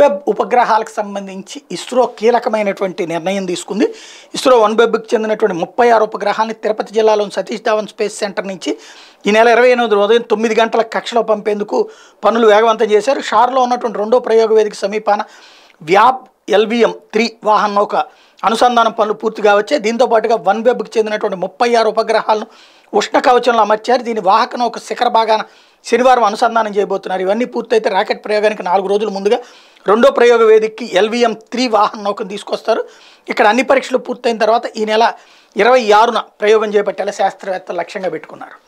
web ఉపగ్రహాలకు సంబంధించి ఇస్రో కీలకమైనటువంటి నిర్ణయం తీసుకుంది ఇస్రో వన్ వెబ్కి చెందినటువంటి ముప్పై ఆరు ఉపగ్రహాన్ని తిరుపతి జిల్లాలోని సతీష్ ధావన్ స్పేస్ సెంటర్ నుంచి ఈ నెల ఇరవై ఎనిమిది ఉదయం తొమ్మిది గంటల కక్షలో పంపేందుకు పనులు వేగవంతం చేశారు షార్లో ఉన్నటువంటి రెండో ప్రయోగ వేదిక సమీపాన వ్యాబ్ ఎల్వీఎం త్రీ వాహన నౌక అనుసంధానం పనులు పూర్తిగా వచ్చాయి దీంతో పాటుగా వన్ వెబ్కి చెందినటువంటి ముప్పై ఆరు ఉపగ్రహాలను ఉష్ణ కవచంలో అమర్చారు దీని వాహకను ఒక శిఖర భాగాన శనివారం అనుసంధానం చేయబోతున్నారు ఇవన్నీ పూర్తయితే రాకెట్ ప్రయోగానికి నాలుగు రోజుల ముందుగా రెండో ప్రయోగ వేదికకి ఎల్విఎం త్రీ వాహన నౌకను తీసుకొస్తారు ఇక్కడ అన్ని పరీక్షలు పూర్తయిన తర్వాత ఈ నెల ఇరవై ఆరున ప్రయోగం చేపట్టేలా శాస్త్రవేత్తలు లక్ష్యంగా పెట్టుకున్నారు